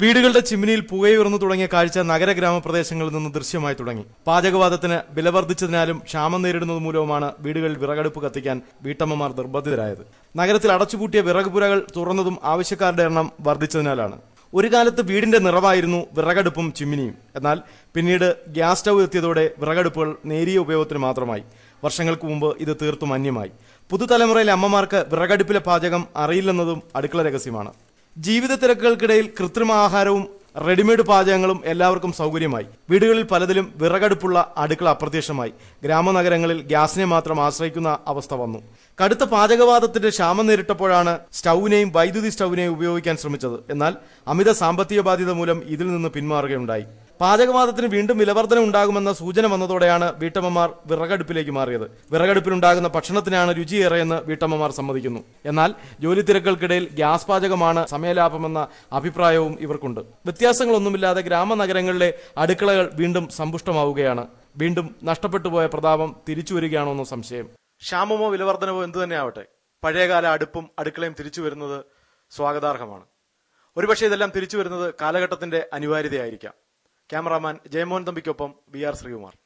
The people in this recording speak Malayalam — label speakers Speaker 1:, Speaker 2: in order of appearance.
Speaker 1: വീടുകളുടെ ചിമ്മിനിയിൽ പുകയുയർന്നു തുടങ്ങിയ കാഴ്ച നഗര ഗ്രാമപ്രദേശങ്ങളിൽ നിന്ന് ദൃശ്യമായി തുടങ്ങി പാചകവാദത്തിന് വില വർദ്ധിച്ചതിനാലും ക്ഷാമം നേരിടുന്നത് മൂലവുമാണ് വീടുകളിൽ വിറകടുപ്പ് കത്തിക്കാൻ വീട്ടമ്മമാർ നിർബന്ധിതരായത് നഗരത്തിൽ അടച്ചുപൂട്ടിയ വിറകുപുരകൾ തുറന്നതും ആവശ്യക്കാരുടെ എണ്ണം വർദ്ധിച്ചതിനാലാണ് ഒരു കാലത്ത് വീടിന്റെ നിറവായിരുന്നു വിറകടുപ്പും ചിമ്മിനിയും എന്നാൽ പിന്നീട് ഗ്യാസ് സ്റ്റൗ എത്തിയതോടെ വിറകടുപ്പുകൾ നേരിയ ഉപയോഗത്തിന് മാത്രമായി വർഷങ്ങൾക്ക് മുമ്പ് ഇത് തീർത്തും അന്യമായി പുതുതലമുറയിലെ അമ്മമാർക്ക് വിറകടുപ്പിലെ പാചകം അറിയില്ലെന്നതും അടുക്കള രഹസ്യമാണ് ജീവിത തിരക്കുകൾക്കിടയിൽ കൃത്രിമ ആഹാരവും റെഡിമെയ്ഡ് പാചകങ്ങളും എല്ലാവർക്കും സൗകര്യമായി വീടുകളിൽ പലതിലും വിറകടുപ്പുള്ള അടുക്കള അപ്രത്യക്ഷമായി ഗ്രാമനഗരങ്ങളിൽ ഗ്യാസിനെ മാത്രം ആശ്രയിക്കുന്ന അവസ്ഥ വന്നു കടുത്ത പാചകവാദത്തിന്റെ ക്ഷാമം നേരിട്ടപ്പോഴാണ് സ്റ്റൗവിനെയും വൈദ്യുതി സ്റ്റൗവിനെയും ഉപയോഗിക്കാൻ ശ്രമിച്ചത് എന്നാൽ അമിത സാമ്പത്തിക ബാധ്യത മൂലം ഇതിൽ നിന്ന് പിന്മാറുകയുണ്ടായി പാചകവാദത്തിന് വീണ്ടും വിലവർദ്ധന ഉണ്ടാകുമെന്ന സൂചന വന്നതോടെയാണ് വീട്ടമ്മമാർ വിറകടുപ്പിലേക്ക് മാറിയത് വിറകടുപ്പിലുണ്ടാകുന്ന ഭക്ഷണത്തിനാണ് രുചിയേറെയെന്ന് വീട്ടമ്മമാർ സമ്മതിക്കുന്നു എന്നാൽ ജോലി തിരക്കുകൾക്കിടയിൽ ഗ്യാസ് പാചകമാണ് സമയലാഭമെന്ന അഭിപ്രായവും ഇവർക്കുണ്ട് വ്യത്യാസങ്ങളൊന്നുമില്ലാതെ ഗ്രാമനഗരങ്ങളിലെ അടുക്കളകൾ വീണ്ടും സമ്പുഷ്ടമാവുകയാണ് വീണ്ടും നഷ്ടപ്പെട്ടുപോയ പ്രതാപം തിരിച്ചു വരികയാണോ എന്ന സംശയം ക്ഷാമമോ വിലവർദ്ധനവോ എന്തു തന്നെയാവട്ടെ പഴയകാല അടുപ്പും അടുക്കളയും തിരിച്ചു വരുന്നത് സ്വാഗതാർഹമാണ് ഒരുപക്ഷെ ഇതെല്ലാം തിരിച്ചു വരുന്നത് കാലഘട്ടത്തിന്റെ അനിവാര്യതയായിരിക്കാം ക്യാമറാമാൻ ജയമോഹൻ തമ്പിക്കൊപ്പം ബി ആർ ശ്രീകുമാർ